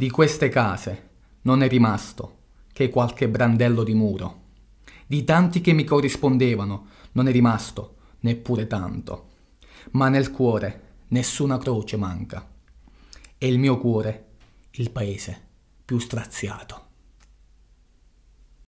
Di queste case non è rimasto che qualche brandello di muro. Di tanti che mi corrispondevano non è rimasto neppure tanto. Ma nel cuore nessuna croce manca. E il mio cuore, il paese più straziato.